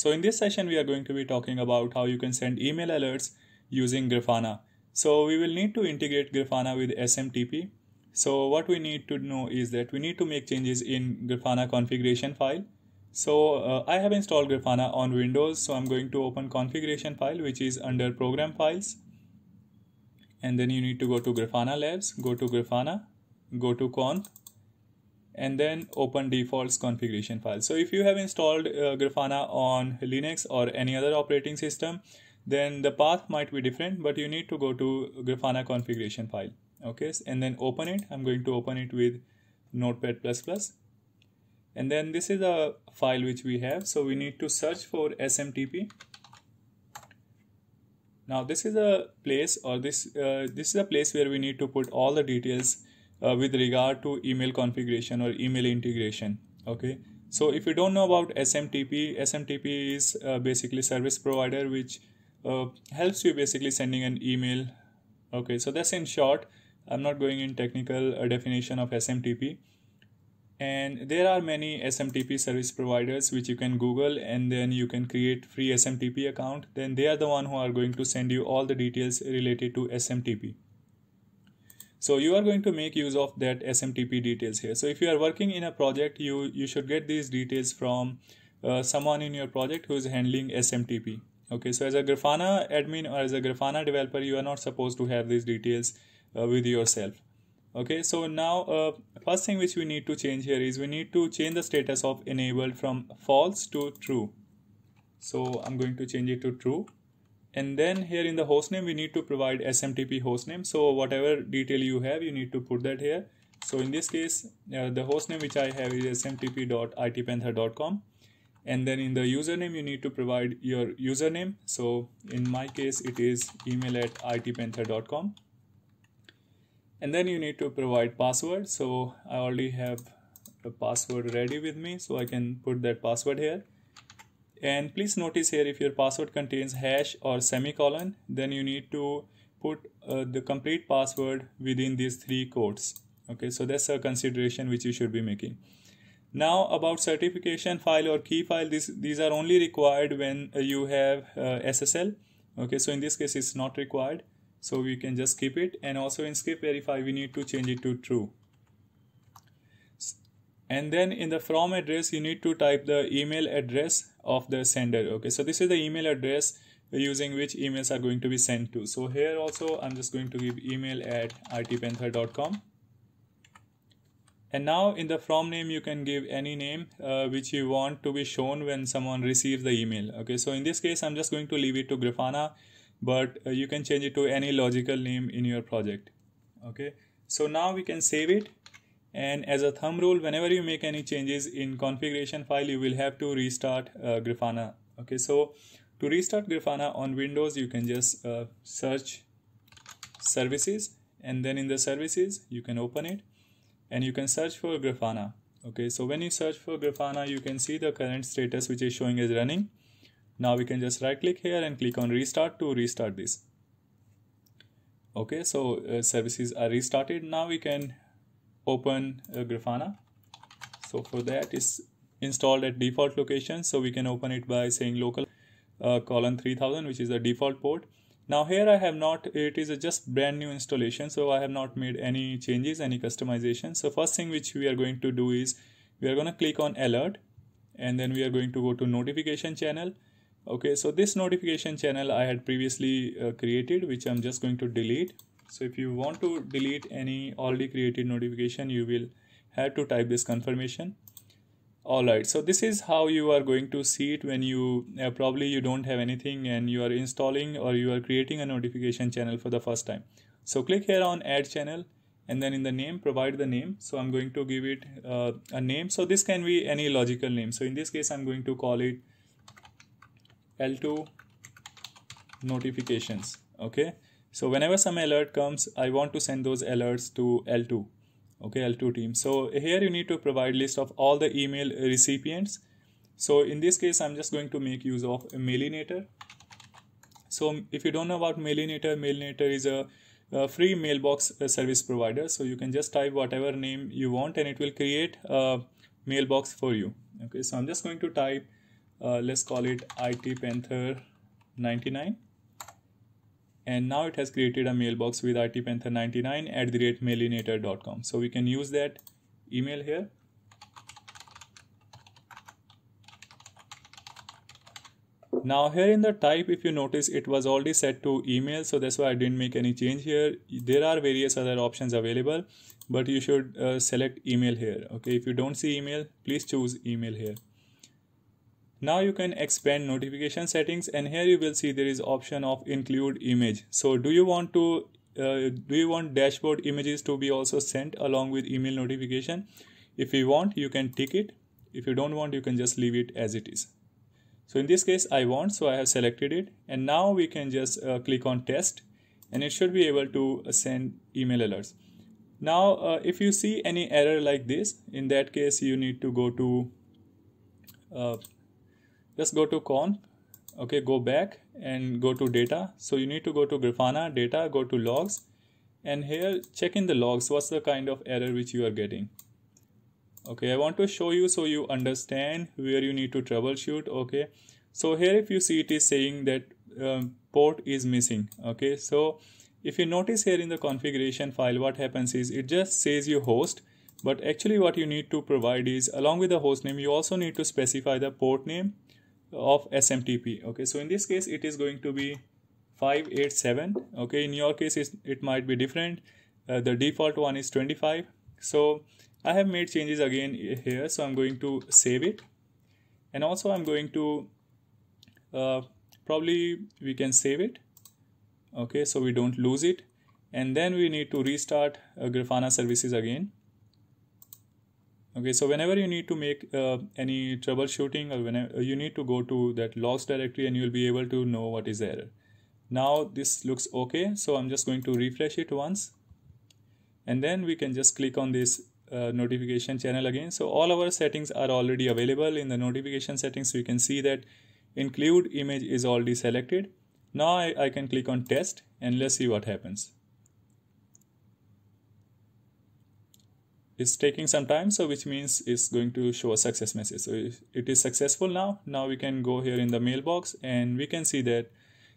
So in this session, we are going to be talking about how you can send email alerts using Grafana. So we will need to integrate Grafana with SMTP. So what we need to know is that we need to make changes in Grafana configuration file. So uh, I have installed Grafana on Windows. So I'm going to open configuration file, which is under program files. And then you need to go to Grafana labs, go to Grafana, go to conf and then open defaults configuration file. So if you have installed uh, Grafana on Linux or any other operating system, then the path might be different, but you need to go to Grafana configuration file. Okay, and then open it. I'm going to open it with Notepad++. And then this is a file which we have. So we need to search for SMTP. Now this is a place or this uh, this is a place where we need to put all the details uh, with regard to email configuration or email integration okay so if you don't know about smtp smtp is uh, basically service provider which uh, helps you basically sending an email okay so that's in short i'm not going in technical uh, definition of smtp and there are many smtp service providers which you can google and then you can create free smtp account then they are the one who are going to send you all the details related to smtp so you are going to make use of that SMTP details here. So if you are working in a project, you, you should get these details from uh, someone in your project who is handling SMTP. Okay, so as a Grafana admin or as a Grafana developer, you are not supposed to have these details uh, with yourself. Okay, so now uh, first thing which we need to change here is we need to change the status of enabled from false to true. So I'm going to change it to true and then here in the hostname we need to provide smtp hostname so whatever detail you have you need to put that here so in this case uh, the hostname which i have is smtp.itpanther.com and then in the username you need to provide your username so in my case it is email at itpanther.com and then you need to provide password so i already have a password ready with me so i can put that password here and please notice here if your password contains hash or semicolon then you need to put uh, the complete password within these three quotes okay so that's a consideration which you should be making now about certification file or key file this these are only required when uh, you have uh, ssl okay so in this case it's not required so we can just skip it and also in skip verify we need to change it to true and then in the from address you need to type the email address of the sender okay so this is the email address using which emails are going to be sent to so here also i'm just going to give email at itpanther.com and now in the from name you can give any name uh, which you want to be shown when someone receives the email okay so in this case i'm just going to leave it to grafana but uh, you can change it to any logical name in your project okay so now we can save it and as a thumb rule whenever you make any changes in configuration file you will have to restart uh, grafana okay so to restart grafana on windows you can just uh, search services and then in the services you can open it and you can search for grafana okay so when you search for grafana you can see the current status which is showing as running now we can just right click here and click on restart to restart this okay so uh, services are restarted now we can open uh, Grafana. So for that it's installed at default location. So we can open it by saying local uh, colon 3000 which is the default port. Now here I have not, it is a just brand new installation. So I have not made any changes, any customization. So first thing which we are going to do is we are going to click on alert and then we are going to go to notification channel. Okay, so this notification channel I had previously uh, created which I'm just going to delete so if you want to delete any already created notification you will have to type this confirmation alright so this is how you are going to see it when you uh, probably you don't have anything and you are installing or you are creating a notification channel for the first time so click here on add channel and then in the name provide the name so i'm going to give it uh, a name so this can be any logical name so in this case i'm going to call it l2 notifications okay so whenever some alert comes, I want to send those alerts to L2, okay, L2 team. So here you need to provide list of all the email recipients. So in this case, I'm just going to make use of Mailinator. So if you don't know about Mailinator, Mailinator is a, a free mailbox uh, service provider. So you can just type whatever name you want and it will create a mailbox for you. Okay, so I'm just going to type, uh, let's call it IT Panther 99 and now it has created a mailbox with rtpanther99 at the rate mailinator.com so we can use that email here now here in the type if you notice it was already set to email so that's why i didn't make any change here there are various other options available but you should uh, select email here okay if you don't see email please choose email here now you can expand notification settings and here you will see there is option of include image. So do you want to uh, do you want dashboard images to be also sent along with email notification? If you want, you can tick it. If you don't want, you can just leave it as it is. So in this case, I want, so I have selected it. And now we can just uh, click on test and it should be able to uh, send email alerts. Now, uh, if you see any error like this, in that case, you need to go to uh, just go to Con, okay go back and go to data so you need to go to grafana data go to logs and here check in the logs what's the kind of error which you are getting okay i want to show you so you understand where you need to troubleshoot okay so here if you see it is saying that um, port is missing okay so if you notice here in the configuration file what happens is it just says your host but actually what you need to provide is along with the host name you also need to specify the port name of SMTP. Okay, so in this case, it is going to be 587. Okay, in your case, it might be different. Uh, the default one is 25. So I have made changes again here. So I'm going to save it. And also I'm going to, uh, probably we can save it. Okay, so we don't lose it. And then we need to restart uh, Grafana services again okay so whenever you need to make uh, any troubleshooting or whenever uh, you need to go to that logs directory and you'll be able to know what is there. error now this looks okay so i'm just going to refresh it once and then we can just click on this uh, notification channel again so all our settings are already available in the notification settings so you can see that include image is already selected now I, I can click on test and let's see what happens is taking some time so which means it's going to show a success message so if it is successful now now we can go here in the mailbox and we can see that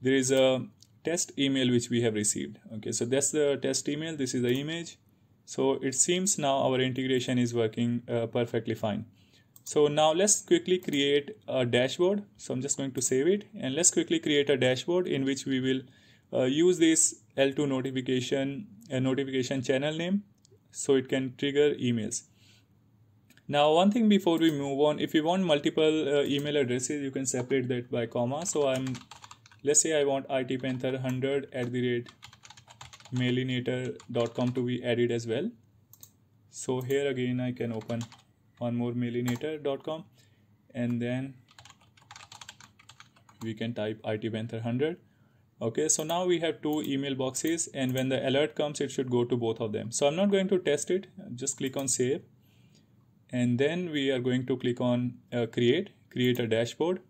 there is a test email which we have received okay so that's the test email this is the image so it seems now our integration is working uh, perfectly fine so now let's quickly create a dashboard so i'm just going to save it and let's quickly create a dashboard in which we will uh, use this l2 notification uh, notification channel name so it can trigger emails now one thing before we move on if you want multiple uh, email addresses you can separate that by comma so i'm let's say i want itpanther100 at the rate mailinator.com to be added as well so here again i can open one more mailinator.com and then we can type itpanther100 Okay, so now we have two email boxes and when the alert comes, it should go to both of them. So I'm not going to test it. Just click on save. And then we are going to click on uh, create, create a dashboard.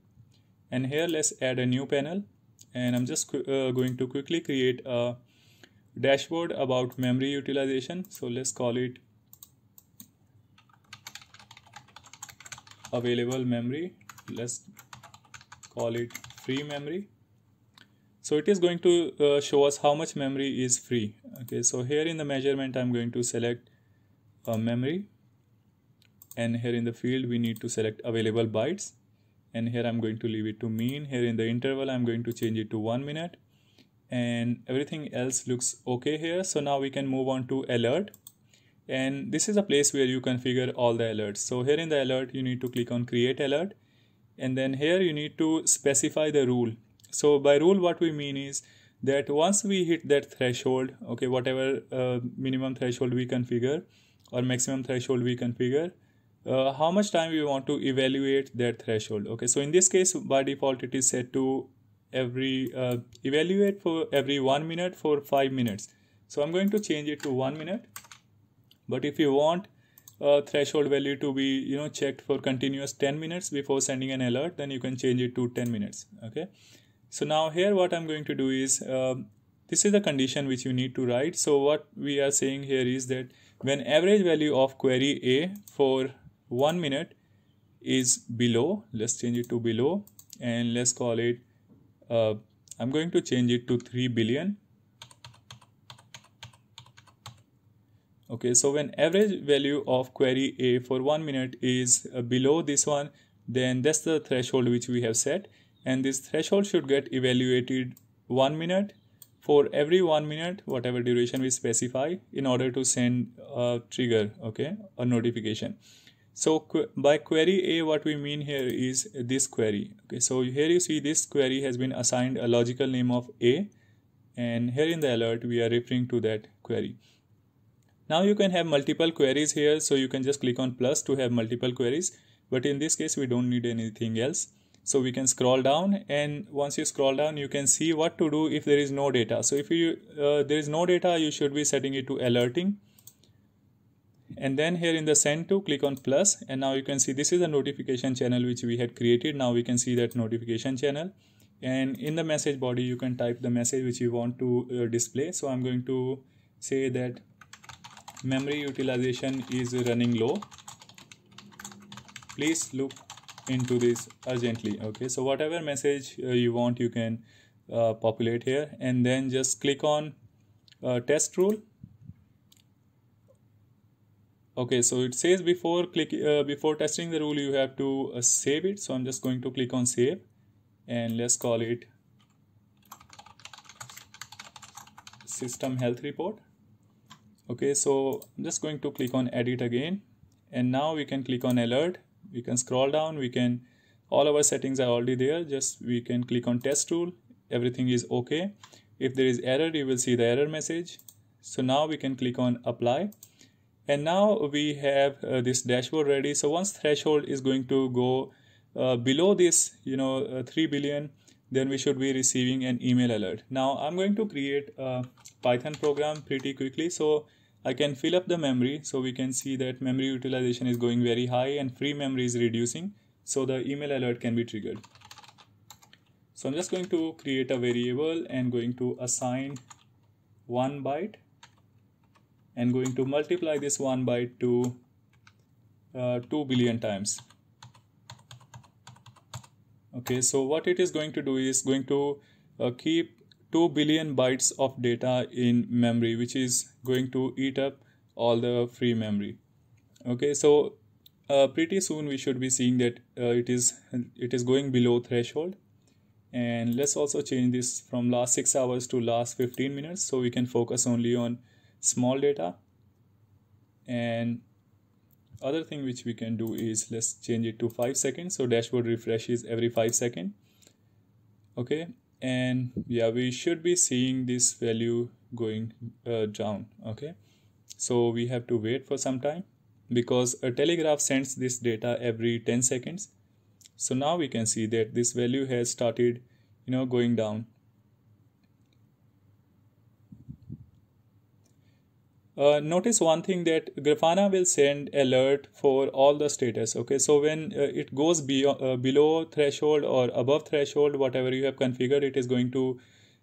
And here let's add a new panel. And I'm just uh, going to quickly create a dashboard about memory utilization. So let's call it available memory. Let's call it free memory so it is going to uh, show us how much memory is free okay so here in the measurement i'm going to select uh, memory and here in the field we need to select available bytes and here i'm going to leave it to mean here in the interval i'm going to change it to one minute and everything else looks okay here so now we can move on to alert and this is a place where you configure all the alerts so here in the alert you need to click on create alert and then here you need to specify the rule so by rule what we mean is that once we hit that threshold okay whatever uh, minimum threshold we configure or maximum threshold we configure uh, how much time we want to evaluate that threshold okay so in this case by default it is set to every uh, evaluate for every one minute for five minutes so i'm going to change it to one minute but if you want a uh, threshold value to be you know checked for continuous 10 minutes before sending an alert then you can change it to 10 minutes okay so now here what I'm going to do is, uh, this is the condition which you need to write. So what we are saying here is that when average value of query A for one minute is below, let's change it to below and let's call it, uh, I'm going to change it to 3 billion. Okay, so when average value of query A for one minute is uh, below this one, then that's the threshold which we have set and this threshold should get evaluated 1 minute for every 1 minute whatever duration we specify in order to send a trigger okay a notification so by query a what we mean here is this query okay so here you see this query has been assigned a logical name of a and here in the alert we are referring to that query now you can have multiple queries here so you can just click on plus to have multiple queries but in this case we don't need anything else so we can scroll down and once you scroll down you can see what to do if there is no data so if you uh, there is no data you should be setting it to alerting and then here in the send to click on plus and now you can see this is a notification channel which we had created now we can see that notification channel and in the message body you can type the message which you want to uh, display so i'm going to say that memory utilization is running low please look into this urgently okay so whatever message uh, you want you can uh, populate here and then just click on uh, test rule okay so it says before click uh, before testing the rule you have to uh, save it so i'm just going to click on save and let's call it system health report okay so i'm just going to click on edit again and now we can click on alert we can scroll down we can all our settings are already there just we can click on test tool everything is okay if there is error you will see the error message so now we can click on apply and now we have uh, this dashboard ready so once threshold is going to go uh, below this you know uh, 3 billion then we should be receiving an email alert now i'm going to create a python program pretty quickly so I can fill up the memory so we can see that memory utilization is going very high and free memory is reducing so the email alert can be triggered. So I'm just going to create a variable and going to assign one byte and going to multiply this one byte to uh, 2 billion times. Okay, so what it is going to do is going to uh, keep 2 billion bytes of data in memory, which is going to eat up all the free memory okay so uh, pretty soon we should be seeing that uh, it is it is going below threshold and let's also change this from last 6 hours to last 15 minutes so we can focus only on small data and other thing which we can do is let's change it to 5 seconds so dashboard refreshes every 5 second okay and yeah we should be seeing this value going uh, down okay so we have to wait for some time because a telegraph sends this data every 10 seconds so now we can see that this value has started you know going down Uh, notice one thing that Grafana will send alert for all the status. Okay, so when uh, it goes be- uh, below threshold or above threshold, whatever you have configured, it is going to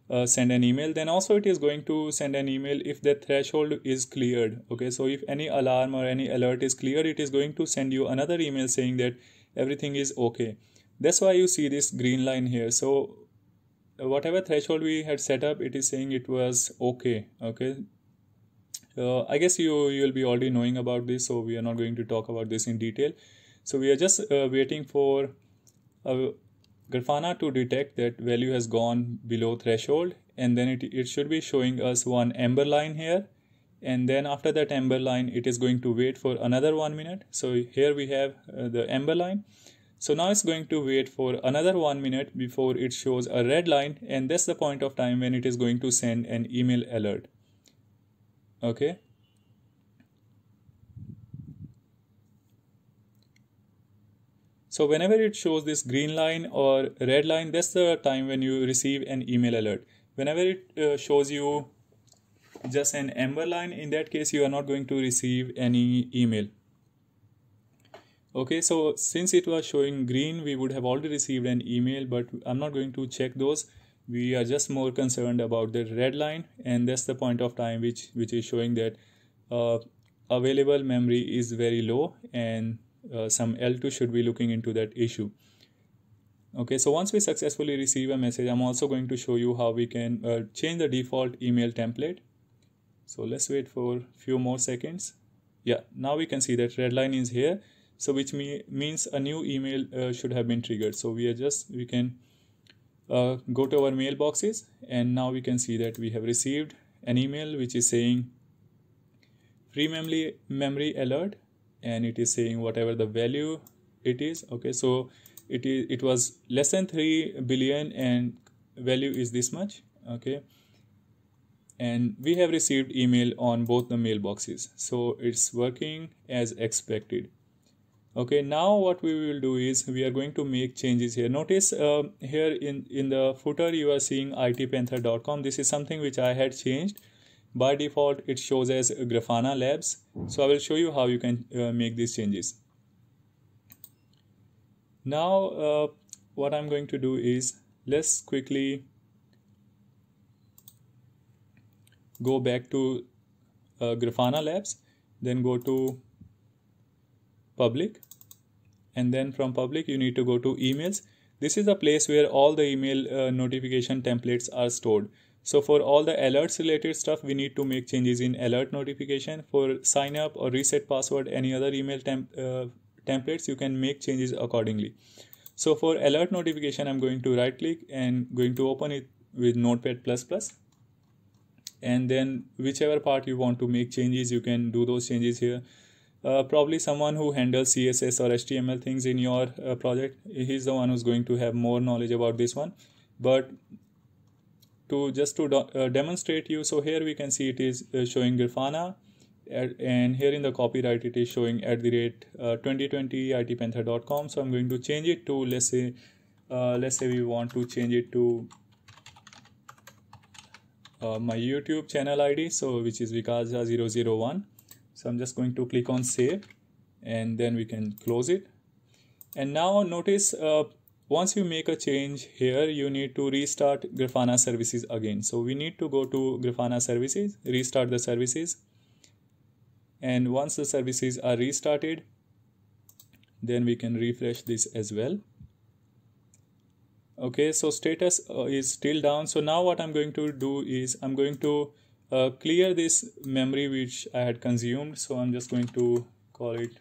uh, send an email then also it is going to send an email if the threshold is cleared okay so if any alarm or any alert is cleared it is going to send you another email saying that everything is okay that's why you see this green line here so whatever threshold we had set up it is saying it was okay okay uh, i guess you you'll be already knowing about this so we are not going to talk about this in detail so we are just uh, waiting for a uh, Grafana to detect that value has gone below threshold and then it, it should be showing us one amber line here and then after that amber line it is going to wait for another one minute so here we have uh, the amber line so now it's going to wait for another one minute before it shows a red line and that's the point of time when it is going to send an email alert okay So whenever it shows this green line or red line, that's the time when you receive an email alert. Whenever it uh, shows you just an amber line, in that case, you are not going to receive any email. Okay, so since it was showing green, we would have already received an email, but I'm not going to check those. We are just more concerned about the red line, and that's the point of time which, which is showing that uh, available memory is very low and uh, some L2 should be looking into that issue. Okay, so once we successfully receive a message, I'm also going to show you how we can uh, change the default email template. So let's wait for few more seconds. Yeah, now we can see that red line is here. So which me means a new email uh, should have been triggered. So we are just, we can uh, go to our mailboxes and now we can see that we have received an email which is saying free memory memory alert and it is saying whatever the value it is okay so it is it was less than 3 billion and value is this much okay and we have received email on both the mailboxes so it's working as expected okay now what we will do is we are going to make changes here notice uh, here in in the footer you are seeing itpanther.com this is something which i had changed by default it shows as Grafana Labs so I will show you how you can uh, make these changes now uh, what I'm going to do is let's quickly go back to uh, Grafana Labs then go to public and then from public you need to go to emails this is a place where all the email uh, notification templates are stored so for all the alerts related stuff, we need to make changes in alert notification. For sign up or reset password, any other email temp, uh, templates, you can make changes accordingly. So for alert notification, I'm going to right click and going to open it with Notepad++. And then whichever part you want to make changes, you can do those changes here. Uh, probably someone who handles CSS or HTML things in your uh, project, he's the one who's going to have more knowledge about this one. But to just to uh, demonstrate you so here we can see it is uh, showing grafana and here in the copyright it is showing at the rate uh, 2020 itpanther.com so i'm going to change it to let's say uh, let's say we want to change it to uh, my youtube channel id so which is vikaja001 so i'm just going to click on save and then we can close it and now notice uh, once you make a change here you need to restart grafana services again so we need to go to grafana services restart the services and once the services are restarted then we can refresh this as well okay so status uh, is still down so now what i'm going to do is i'm going to uh, clear this memory which i had consumed so i'm just going to call it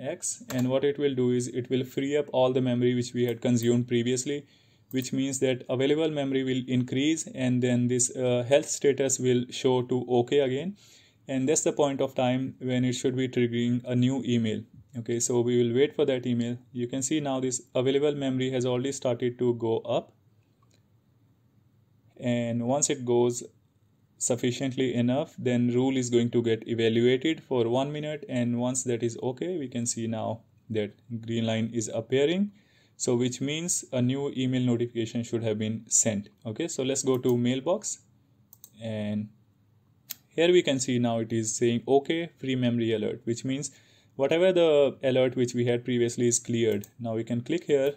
x and what it will do is it will free up all the memory which we had consumed previously which means that available memory will increase and then this uh, health status will show to okay again and that's the point of time when it should be triggering a new email okay so we will wait for that email you can see now this available memory has already started to go up and once it goes sufficiently enough then rule is going to get evaluated for one minute and once that is okay we can see now that green line is appearing so which means a new email notification should have been sent okay so let's go to mailbox and here we can see now it is saying okay free memory alert which means whatever the alert which we had previously is cleared now we can click here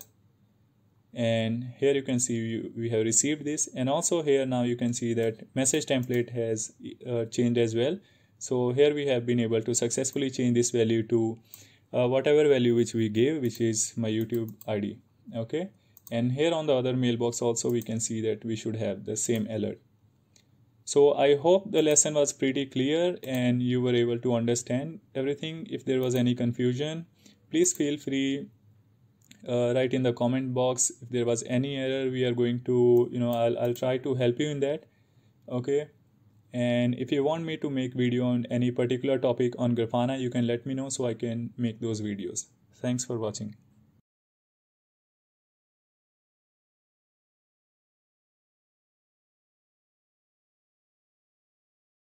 and here you can see we have received this and also here now you can see that message template has uh, changed as well so here we have been able to successfully change this value to uh, whatever value which we gave which is my youtube id okay and here on the other mailbox also we can see that we should have the same alert so i hope the lesson was pretty clear and you were able to understand everything if there was any confusion please feel free uh, write in the comment box if there was any error we are going to you know I'll, I'll try to help you in that okay and if you want me to make video on any particular topic on grafana you can let me know so i can make those videos thanks for watching